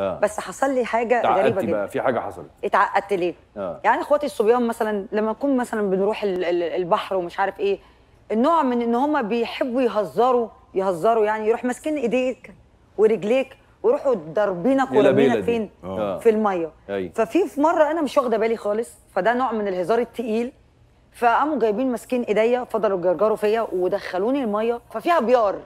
آه. بس حصل لي حاجه غريبه جدا بقى في حاجه حصلت اتعقدت ليه آه. يعني اخواتي الصبيان مثلا لما نكون مثلا بنروح البحر ومش عارف ايه النوع من ان هم بيحبوا يهزروا يهزروا يعني يروح ماسكين ايديك ورجليك ويروحوا ضاربينك ورمينك فين آه. آه. في الميه أي. ففي في مره انا مش واخده بالي خالص فده نوع من الهزار التقيل فقاموا جايبين ماسكين ايديا فضلوا يجرجروا فيا ودخلوني الميه ففيها بيار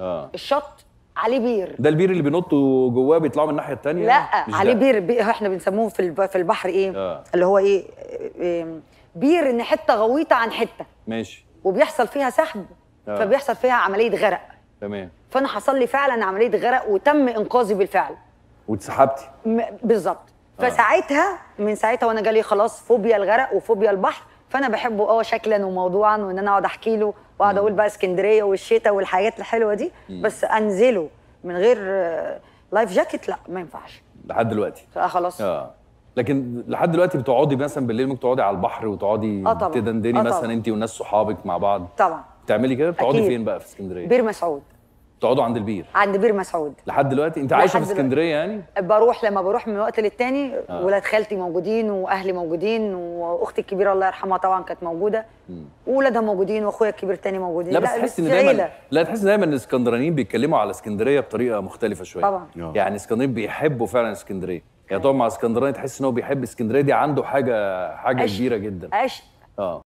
آه. الشط عليه بير ده البير اللي بينطوا جواه بيطلعوا من الناحيه الثانيه لا عليه بير, بي... احنا بنسموه في في البحر ايه آه. اللي هو إيه, ايه بير ان حته غويطه عن حته ماشي وبيحصل فيها سحب آه. فبيحصل فيها عمليه غرق تمام فانا حصل لي فعلا عمليه غرق وتم انقاذي بالفعل واتسحبتي بالظبط آه. فساعتها من ساعتها وانا جالي خلاص فوبيا الغرق وفوبيا البحر فانا بحبه اه شكلا وموضوعا وان انا اقعد احكي له واقعد اقول بقى اسكندريه والشتاء والحاجات الحلوه دي بس انزله من غير لايف جاكيت لا ما ينفعش لحد دلوقتي اه خلاص اه لكن لحد دلوقتي بتقعدي مثلا بالليل ممكن تقعدي على البحر وتقعدي آه تدندني آه، مثلا انت والناس صحابك مع بعض طبعا بتعملي كده بتقعدي فين بقى في اسكندريه بير مسعود تقعدوا عند البير عند بير مسعود لحد دلوقتي انت عايشه في اسكندريه يعني بروح لما بروح من وقت للتاني آه. ولاد خالتي موجودين واهلي موجودين واختي الكبيره الله يرحمها طبعا كانت موجوده واولادها موجودين واخويا الكبير التاني موجودين لا بس تحس ان دايما لا تحس دايما ان الاسكندرانيين بيتكلموا على اسكندريه بطريقه مختلفه شويه طبعا آه. يعني الاسكندرانيين بيحبوا فعلا اسكندريه يعني تقعد آه. مع اسكندراني تحس ان هو بيحب اسكندريه دي عنده حاجه حاجه كبيره جدا عشق اه